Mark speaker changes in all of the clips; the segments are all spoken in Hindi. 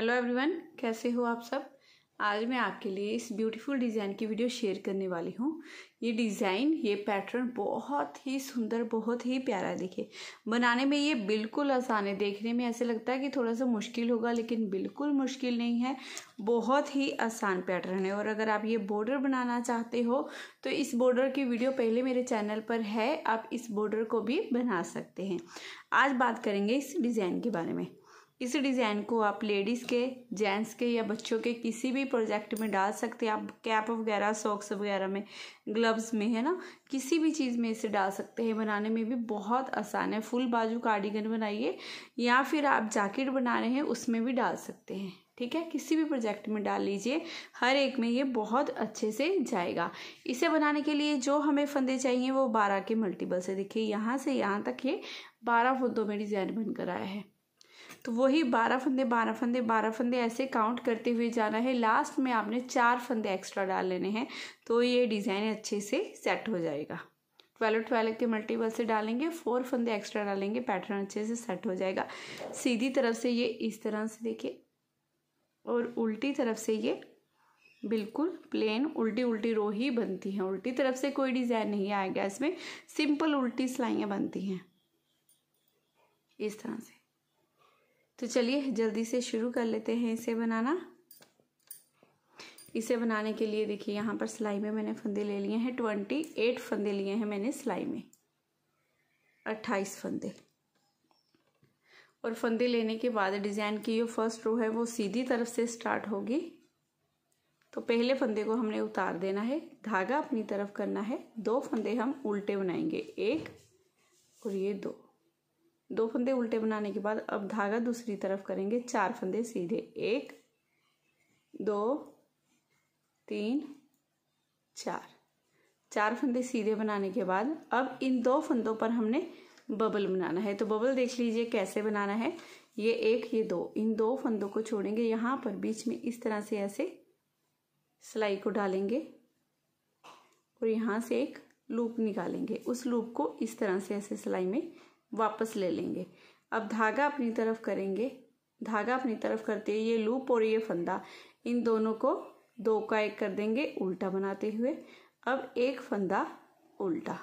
Speaker 1: हेलो एवरीवन कैसे हो आप सब आज मैं आपके लिए इस ब्यूटीफुल डिज़ाइन की वीडियो शेयर करने वाली हूँ ये डिज़ाइन ये पैटर्न बहुत ही सुंदर बहुत ही प्यारा दिखे बनाने में ये बिल्कुल आसान है देखने में ऐसे लगता है कि थोड़ा सा मुश्किल होगा लेकिन बिल्कुल मुश्किल नहीं है बहुत ही आसान पैटर्न है और अगर आप ये बॉर्डर बनाना चाहते हो तो इस बॉर्डर की वीडियो पहले मेरे चैनल पर है आप इस बॉर्डर को भी बना सकते हैं आज बात करेंगे इस डिज़ाइन के बारे में इस डिज़ाइन को आप लेडीज़ के जेंट्स के या बच्चों के किसी भी प्रोजेक्ट में डाल सकते हैं आप कैप वगैरह सॉक्स वगैरह में ग्लव्स में है ना किसी भी चीज़ में इसे डाल सकते हैं बनाने में भी बहुत आसान है फुल बाजू कार्डिगन बनाइए या फिर आप जैकेट बना रहे हैं उसमें भी डाल सकते हैं ठीक है किसी भी प्रोजेक्ट में डाल लीजिए हर एक में ये बहुत अच्छे से जाएगा इसे बनाने के लिए जो हमें फंदे चाहिए वो बारह के मल्टीपल से देखिए यहाँ से यहाँ तक ये बारह फंदों में डिज़ाइन बनकर आया है तो वही बारह फंदे बारह फंदे बारह फंदे ऐसे काउंट करते हुए जाना है लास्ट में आपने चार फंदे एक्स्ट्रा डाल लेने हैं तो ये डिज़ाइन अच्छे से सेट हो जाएगा ट्वेल्व ट्वेल्व के मल्टीपल से डालेंगे फोर फंदे एक्स्ट्रा डालेंगे पैटर्न अच्छे से सेट हो जाएगा सीधी तरफ से ये इस तरह से देखिए और उल्टी तरफ से ये बिल्कुल प्लेन उल्टी उल्टी रो ही बनती हैं उल्टी तरफ से कोई डिज़ाइन नहीं आएगा इसमें सिंपल उल्टी सिलाइयाँ बनती हैं इस तरह से तो चलिए जल्दी से शुरू कर लेते हैं इसे बनाना इसे बनाने के लिए देखिए यहाँ पर सिलाई में मैंने फंदे ले लिए हैं ट्वेंटी एट फंदे लिए हैं मैंने सिलाई में अट्ठाईस फंदे और फंदे लेने के बाद डिज़ाइन की जो फर्स्ट रो है वो सीधी तरफ से स्टार्ट होगी तो पहले फंदे को हमने उतार देना है धागा अपनी तरफ करना है दो फंदे हम उल्टे बनाएंगे एक और ये दो दो फंदे उल्टे बनाने के बाद अब धागा दूसरी तरफ करेंगे चार फंदे सीधे एक दो तीन चार चार फंदे सीधे बनाने के बाद अब इन दो फंदों पर हमने बबल बनाना है तो बबल देख लीजिए कैसे बनाना है ये एक ये दो इन दो फंदों को छोड़ेंगे यहाँ पर बीच में इस तरह से ऐसे सिलाई को डालेंगे और यहाँ से एक लूप निकालेंगे उस लूप को इस तरह से ऐसे सिलाई में वापस ले लेंगे अब धागा अपनी तरफ करेंगे धागा अपनी तरफ करते हुए ये लूप और ये फंदा इन दोनों को दो का एक कर देंगे उल्टा बनाते हुए अब एक फंदा उल्टा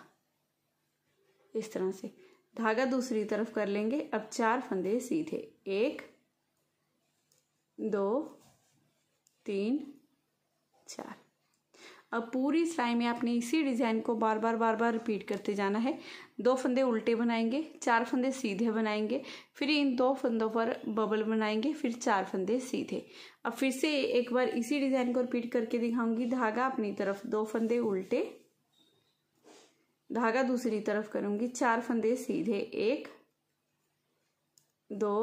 Speaker 1: इस तरह से धागा दूसरी तरफ कर लेंगे अब चार फंदे सीधे एक दो तीन चार अब पूरी सिलाई में आपने इसी डिज़ाइन को बार बार बार बार रिपीट करते जाना है दो फंदे उल्टे बनाएंगे चार फंदे सीधे बनाएंगे फिर इन दो फंदों पर बबल बनाएंगे फिर चार फंदे सीधे अब फिर से एक बार इसी डिज़ाइन को रिपीट करके दिखाऊंगी धागा अपनी तरफ दो फंदे उल्टे धागा दूसरी तरफ करूंगी चार फंदे सीधे एक दो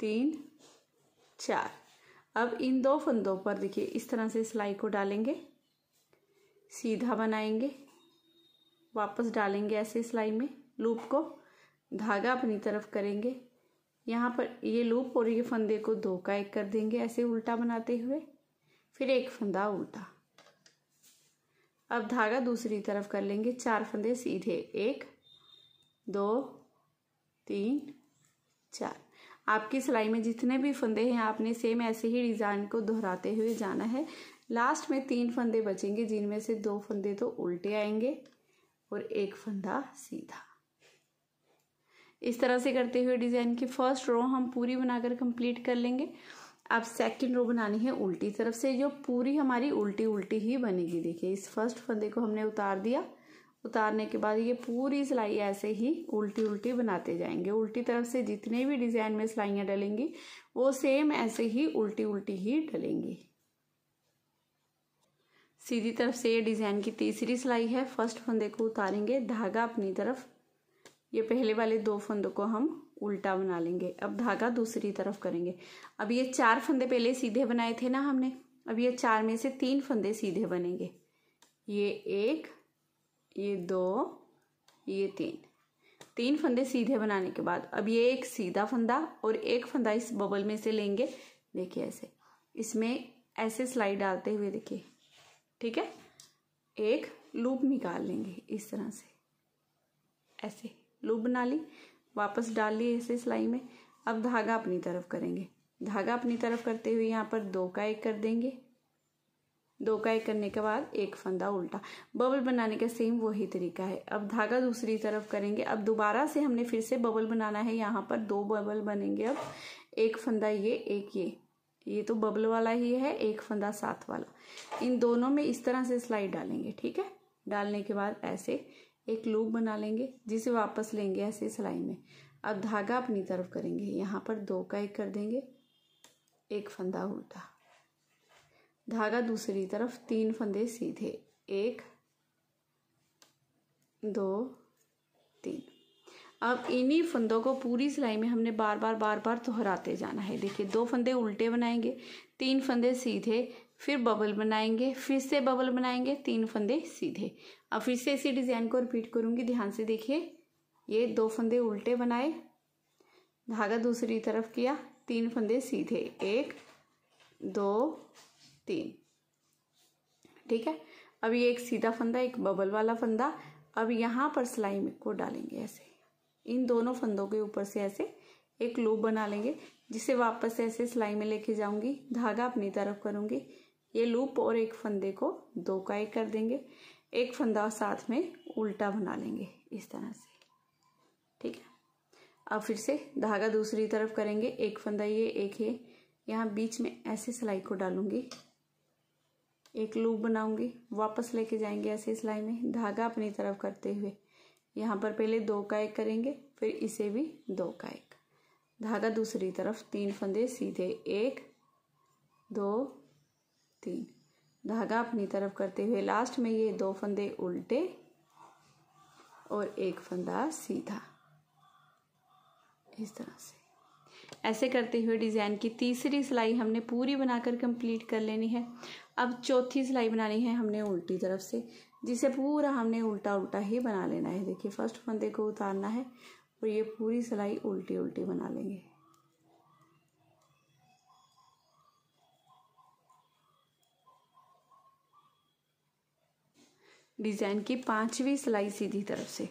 Speaker 1: तीन चार अब इन दो फंदों पर देखिए इस तरह से सिलाई को डालेंगे सीधा बनाएंगे वापस डालेंगे ऐसे सिलाई में लूप को धागा अपनी तरफ करेंगे यहाँ पर ये लूप और ये फंदे को दो का एक कर देंगे ऐसे उल्टा बनाते हुए फिर एक फंदा उल्टा अब धागा दूसरी तरफ कर लेंगे चार फंदे सीधे एक दो तीन चार आपकी सिलाई में जितने भी फंदे हैं आपने सेम ऐसे ही डिज़ाइन को दोहराते हुए जाना है लास्ट में तीन फंदे बचेंगे जिनमें से दो फंदे तो उल्टे आएंगे और एक फंदा सीधा इस तरह से करते हुए डिज़ाइन की फर्स्ट रो हम पूरी बनाकर कंप्लीट कर लेंगे अब सेकंड रो बनानी है उल्टी तरफ से जो पूरी हमारी उल्टी उल्टी ही बनेगी देखिए इस फर्स्ट फंदे को हमने उतार दिया उतारने के बाद ये पूरी सिलाई ऐसे ही उल्टी उल्टी बनाते जाएंगे उल्टी तरफ से जितने भी डिज़ाइन में सिलाइयाँ डलेंगी वो सेम ऐसे ही उल्टी उल्टी ही डलेंगी सीधी तरफ से ये डिज़ाइन की तीसरी सिलाई है फर्स्ट फंदे को उतारेंगे धागा अपनी तरफ ये पहले वाले दो फंदों को हम उल्टा बना लेंगे अब धागा दूसरी तरफ करेंगे अब ये चार फंदे पहले सीधे बनाए थे ना हमने अब ये चार में से तीन फंदे सीधे बनेंगे ये एक ये दो ये तीन तीन फंदे सीधे बनाने के बाद अब ये एक सीधा फंदा और एक फंदा इस बबल में से लेंगे देखिए ऐसे इसमें ऐसे स्लाइड डालते हुए देखिए ठीक है एक लूप निकाल लेंगे इस तरह से ऐसे लूप बना ली वापस डाल ली ऐसे सिलाई में अब धागा अपनी तरफ करेंगे धागा अपनी तरफ करते हुए यहाँ पर दो का एक कर देंगे दो का एक करने के बाद एक फंदा उल्टा बबल बनाने का सेम वही तरीका है अब धागा दूसरी तरफ करेंगे अब दोबारा से हमने फिर से बबल बनाना है यहाँ पर दो बबल बनेंगे अब एक फंदा ये एक ये ये तो बबल वाला ही है एक फंदा साथ वाला इन दोनों में इस तरह से स्लाइड डालेंगे ठीक है डालने के बाद ऐसे एक लूप बना लेंगे जिसे वापस लेंगे ऐसे सिलाई में अब धागा अपनी तरफ करेंगे यहाँ पर दो का एक कर देंगे एक फंदा उल्टा धागा दूसरी तरफ तीन फंदे सीधे एक दो तीन अब इन्हीं फंदों को पूरी सिलाई में हमने बार बार बार बार दोहराते जाना है देखिए दो फंदे उल्टे बनाएंगे तीन फंदे सीधे फिर बबल बनाएंगे फिर से बबल बनाएंगे तीन फंदे सीधे अब फिर से इसी डिज़ाइन को रिपीट करूँगी ध्यान से देखिए ये दो फंदे उल्टे बनाए धागा दूसरी तरफ किया तीन फंदे सीधे एक दो तीन ठीक है अब ये एक सीधा फंदा एक बबल वाला फंदा अब यहाँ पर सिलाई को डालेंगे ऐसे इन दोनों फंदों के ऊपर से ऐसे एक लूप बना लेंगे जिसे वापस ऐसे सिलाई में लेके जाऊंगी धागा अपनी तरफ करूंगी ये लूप और एक फंदे को दो का एक कर देंगे एक फंदा साथ में उल्टा बना लेंगे इस तरह से ठीक है अब फिर से धागा दूसरी तरफ करेंगे एक फंदा ये एक ये यहाँ बीच में ऐसे सिलाई को डालूंगी एक लूप बनाऊंगी वापस लेके जाएंगे ऐसे सिलाई में धागा अपनी तरफ करते हुए यहाँ पर पहले दो का एक करेंगे फिर इसे भी दो का एक धागा दूसरी तरफ तीन फंदे सीधे एक दो तीन धागा अपनी तरफ करते हुए लास्ट में ये दो फंदे उल्टे और एक फंदा सीधा इस तरह से ऐसे करते हुए डिज़ाइन की तीसरी सिलाई हमने पूरी बनाकर कंप्लीट कर लेनी है अब चौथी सिलाई बनानी है हमने उल्टी तरफ से जिसे पूरा हमने उल्टा उल्टा ही बना लेना है देखिए फर्स्ट फंदे को उतारना है और ये पूरी सिलाई उल्टी उल्टी बना लेंगे डिज़ाइन की पांचवी सिलाई सीधी तरफ से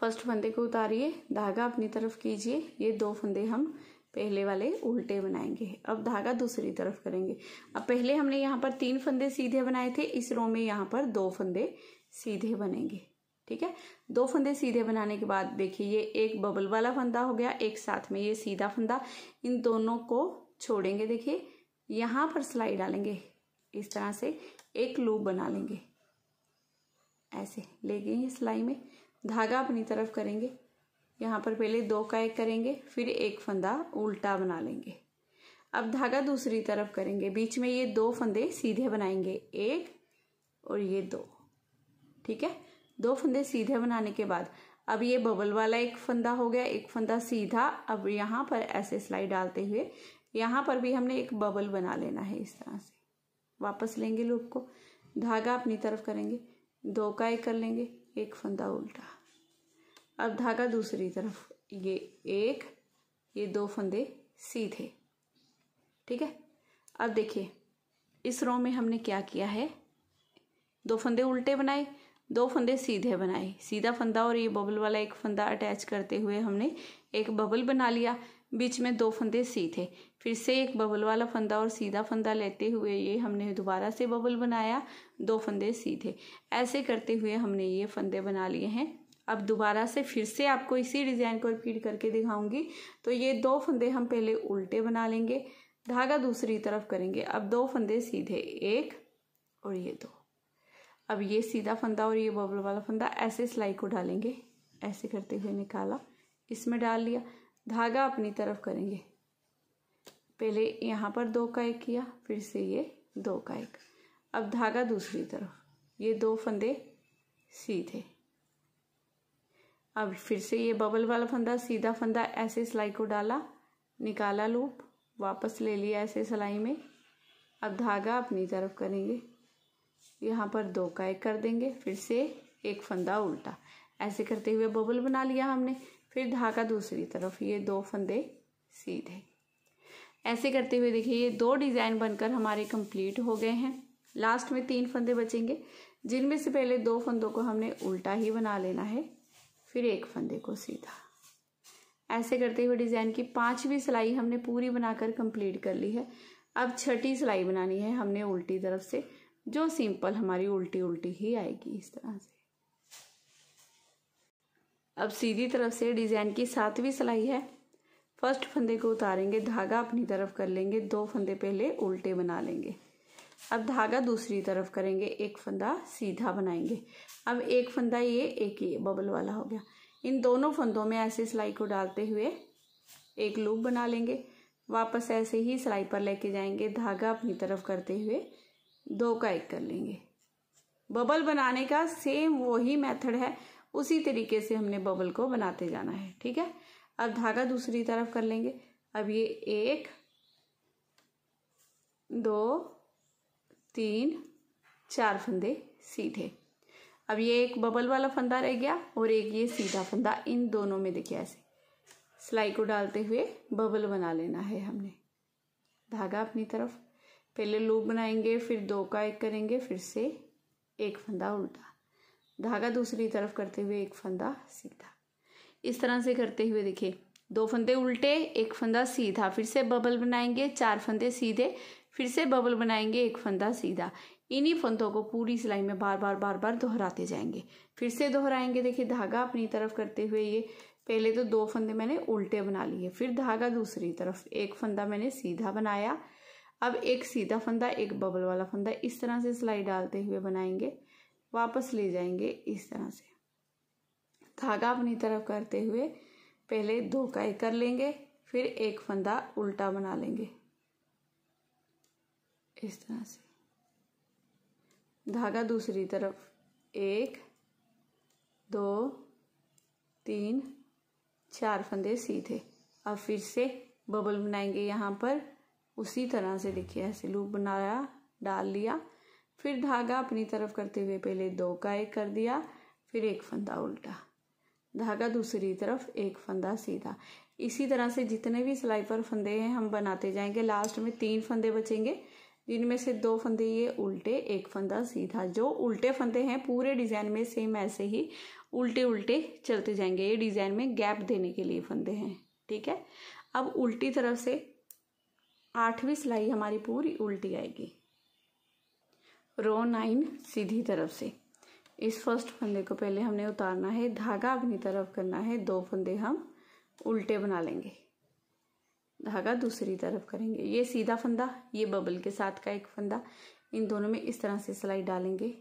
Speaker 1: फर्स्ट फंदे को उतारिए धागा अपनी तरफ कीजिए ये दो फंदे हम पहले वाले उल्टे बनाएंगे अब धागा दूसरी तरफ करेंगे अब पहले हमने यहाँ पर तीन फंदे सीधे बनाए थे इस रो में यहाँ पर दो फंदे सीधे बनेंगे ठीक है दो फंदे सीधे बनाने के बाद देखिए ये एक बबल वाला फंदा हो गया एक साथ में ये सीधा फंदा इन दोनों को छोड़ेंगे देखिए यहाँ पर सिलाई डालेंगे इस तरह से एक लूप बना लेंगे ऐसे ले गए सिलाई में धागा अपनी तरफ करेंगे यहाँ पर पहले दो का एक करेंगे फिर एक फंदा उल्टा बना लेंगे अब धागा दूसरी तरफ करेंगे बीच में ये दो फंदे सीधे बनाएंगे एक और ये दो ठीक है दो फंदे सीधे बनाने के बाद अब ये बबल वाला एक फंदा हो गया एक फंदा सीधा अब यहाँ पर ऐसे सिलाई डालते हुए यहाँ पर भी हमने एक बबल बना लेना है इस तरह से वापस लेंगे लूप को धागा अपनी तरफ करेंगे दो का एक कर लेंगे एक फंदा उल्टा अब धागा दूसरी तरफ ये एक ये दो फंदे सीधे ठीक है अब देखिए इस रो में हमने क्या किया है दो फंदे उल्टे बनाए दो फंदे सीधे बनाए सीधा फंदा और ये बबल वाला एक फंदा अटैच करते हुए हमने एक बबल बना लिया बीच में दो फंदे सी थे फिर से एक बबल वाला फंदा और सीधा फंदा लेते हुए ये हमने दोबारा से बबल बनाया दो फंदे सी थे ऐसे करते हुए हमने ये फंदे बना लिए हैं अब दोबारा से फिर से आपको इसी डिज़ाइन को रिपीट करके दिखाऊंगी तो ये दो फंदे हम पहले उल्टे बना लेंगे धागा दूसरी तरफ करेंगे अब दो फंदे सीधे एक और ये दो अब ये सीधा फंदा और ये बबल वाला फंदा ऐसे सिलाई को डालेंगे ऐसे करते हुए निकाला इसमें डाल लिया धागा अपनी तरफ करेंगे पहले यहाँ पर दो का एक किया फिर से ये दो का एक अब धागा दूसरी तरफ ये दो फंदे सीधे अब फिर से ये बबल वाला फंदा सीधा फंदा ऐसे सिलाई को डाला निकाला लूप वापस ले लिया ऐसे सिलाई में अब धागा अपनी तरफ करेंगे यहाँ पर दो का एक कर देंगे फिर से एक फंदा उल्टा ऐसे करते हुए बबल बना लिया हमने फिर धागा दूसरी तरफ ये दो फंदे सीधे ऐसे करते हुए देखिए ये दो डिज़ाइन बनकर हमारे कंप्लीट हो गए हैं लास्ट में तीन फंदे बचेंगे जिनमें से पहले दो फंदों को हमने उल्टा ही बना लेना है फिर एक फंदे को सीधा ऐसे करते हुए डिज़ाइन की पांचवी सिलाई हमने पूरी बनाकर कंप्लीट कर ली है अब छठी सिलाई बनानी है हमने उल्टी तरफ से जो सिंपल हमारी उल्टी उल्टी ही आएगी इस तरह से अब सीधी तरफ से डिज़ाइन की सातवीं सिलाई है फर्स्ट फंदे को उतारेंगे धागा अपनी तरफ कर लेंगे दो फंदे पहले उल्टे बना लेंगे अब धागा दूसरी तरफ करेंगे एक फंदा सीधा बनाएंगे अब एक फंदा ये एक ये बबल वाला हो गया इन दोनों फंदों में ऐसे सिलाई को डालते हुए एक लूप बना लेंगे वापस ऐसे ही सिलाई पर लेके जाएंगे धागा अपनी तरफ करते हुए दो का एक कर लेंगे बबल बनाने का सेम वही मेथड है उसी तरीके से हमने बबल को बनाते जाना है ठीक है अब धागा दूसरी तरफ कर लेंगे अब ये एक दो तीन चार फंदे सीधे अब ये एक बबल वाला फंदा रह गया और एक ये सीधा फंदा इन दोनों में देखिए ऐसे सिलाई को डालते हुए बबल बना लेना है हमने धागा अपनी तरफ पहले लूप बनाएंगे फिर दो का एक करेंगे फिर से एक फंदा उल्टा धागा दूसरी तरफ करते हुए एक फंदा सीधा इस तरह से करते हुए देखिए दो फंदे उल्टे एक फंदा सीधा फिर से बबल बनाएंगे चार फंदे सीधे फिर से बबल बनाएंगे एक फंदा सीधा इन्हीं फंदों को पूरी सिलाई में बार बार बार बार दोहराते जाएंगे फिर से दोहराएंगे देखिए धागा अपनी तरफ करते हुए ये पहले तो दो फंदे मैंने उल्टे बना लिए फिर धागा दूसरी तरफ एक फंदा मैंने सीधा बनाया अब एक सीधा फंदा एक बबल वाला फंदा इस तरह से सिलाई डालते हुए बनाएंगे वापस ले जाएंगे इस तरह से धागा अपनी तरफ करते हुए पहले दो काय कर लेंगे फिर एक फंदा उल्टा बना लेंगे इस तरह से धागा दूसरी तरफ एक दो तीन चार फंदे सीधे अब फिर से बबल बनाएंगे यहाँ पर उसी तरह से देखिए ऐसे लूप बनाया डाल लिया फिर धागा अपनी तरफ करते हुए पहले दो का एक कर दिया फिर एक फंदा उल्टा धागा दूसरी तरफ एक फंदा सीधा इसी तरह से जितने भी सिलाई पर फंदे हैं हम बनाते जाएंगे लास्ट में तीन फंदे बचेंगे जिनमें से दो फंदे ये उल्टे एक फंदा सीधा जो उल्टे फंदे हैं पूरे डिज़ाइन में सेम ऐसे ही उल्टे उल्टे चलते जाएंगे ये डिज़ाइन में गैप देने के लिए फंदे हैं ठीक है अब उल्टी तरफ से आठवीं सिलाई हमारी पूरी उल्टी आएगी रो नाइन सीधी तरफ से इस फर्स्ट फंदे को पहले हमने उतारना है धागा अपनी तरफ करना है दो फंदे हम उल्टे बना लेंगे धागा दूसरी तरफ करेंगे ये सीधा फंदा ये बबल के साथ का एक फंदा इन दोनों में इस तरह से सिलाई डालेंगे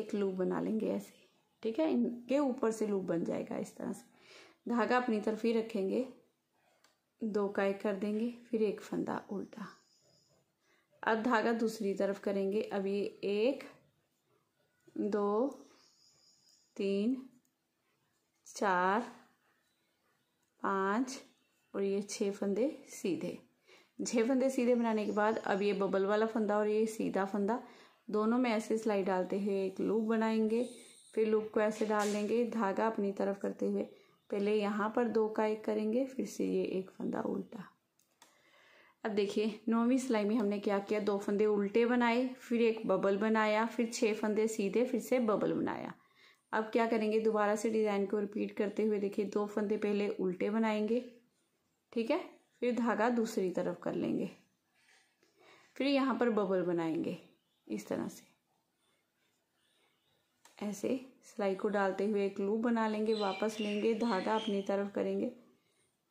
Speaker 1: एक लूप बना लेंगे ऐसे ठीक है इनके ऊपर से लूप बन जाएगा इस तरह से धागा अपनी तरफ ही रखेंगे दो का एक कर देंगे फिर एक फंदा उल्टा अब धागा दूसरी तरफ करेंगे अब ये एक दो तीन चार पाँच और ये छः फंदे सीधे छः फंदे सीधे बनाने के बाद अब ये बबल वाला फंदा और ये सीधा फंदा दोनों में ऐसे सिलाई डालते हुए एक लूप बनाएंगे फिर लूप को ऐसे डाल लेंगे धागा अपनी तरफ करते हुए पहले यहाँ पर दो का एक करेंगे फिर से ये एक फंदा उल्टा अब देखिए नौवीं सिलाई में हमने क्या किया दो फंदे उल्टे बनाए फिर एक बबल बनाया फिर छः फंदे सीधे फिर से बबल बनाया अब क्या करेंगे दोबारा से डिज़ाइन को रिपीट करते हुए देखिए दो फंदे पहले उल्टे बनाएंगे ठीक है फिर धागा दूसरी तरफ कर लेंगे फिर यहाँ पर बबल बनाएंगे इस तरह से ऐसे सिलाई को डालते हुए एक लूप बना लेंगे वापस लेंगे धागा अपनी तरफ करेंगे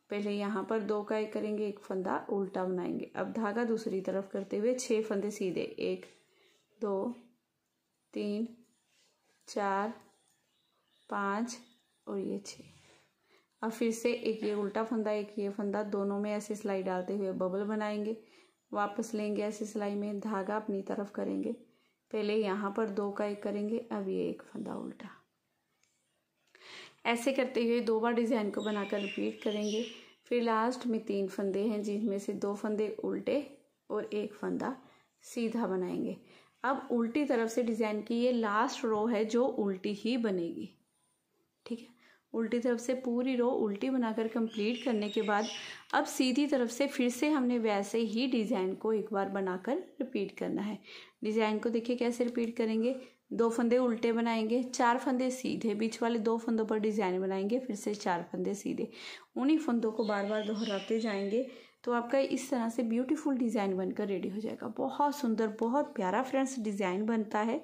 Speaker 1: पहले यहाँ पर दो का एक करेंगे एक फंदा उल्टा बनाएंगे अब धागा दूसरी तरफ करते हुए छः फंदे सीधे एक दो तीन चार पाँच और ये छः अब फिर से एक ये उल्टा फंदा एक ये फंदा दोनों में ऐसे सिलाई डालते हुए बबल बनाएंगे वापस लेंगे ऐसे सिलाई में धागा अपनी तरफ करेंगे पहले यहाँ पर दो का एक करेंगे अब ये एक फंदा उल्टा ऐसे करते हुए दो बार डिज़ाइन को बनाकर रिपीट करेंगे फिर लास्ट में तीन फंदे हैं जिनमें से दो फंदे उल्टे और एक फंदा सीधा बनाएंगे अब उल्टी तरफ से डिज़ाइन की ये लास्ट रो है जो उल्टी ही बनेगी ठीक है उल्टी तरफ से पूरी रो उल्टी बनाकर कंप्लीट करने के बाद अब सीधी तरफ से फिर से हमने वैसे ही डिज़ाइन को एक बार बनाकर रिपीट करना है डिज़ाइन को देखिए कैसे रिपीट करेंगे दो फंदे उल्टे बनाएंगे चार फंदे सीधे बीच वाले दो फंदों पर डिज़ाइन बनाएंगे फिर से चार फंदे सीधे उन्हीं फंदों को बार बार दोहराते जाएंगे तो आपका इस तरह से ब्यूटीफुल डिज़ाइन बनकर रेडी हो जाएगा बहुत सुंदर बहुत प्यारा फ्रेंड्स डिज़ाइन बनता है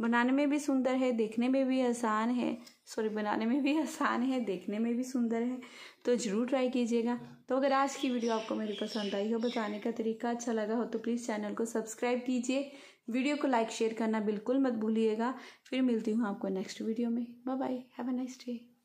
Speaker 1: बनाने में भी सुंदर है देखने में भी आसान है सॉरी बनाने में भी आसान है देखने में भी सुंदर है तो ज़रूर ट्राई कीजिएगा तो अगर आज की वीडियो आपको मेरी पसंद आई हो बताने का तरीका अच्छा लगा हो तो प्लीज़ चैनल को सब्सक्राइब कीजिए वीडियो को लाइक शेयर करना बिल्कुल मत भूलिएगा फिर मिलती हूँ आपको नेक्स्ट वीडियो में bye bye have a nice day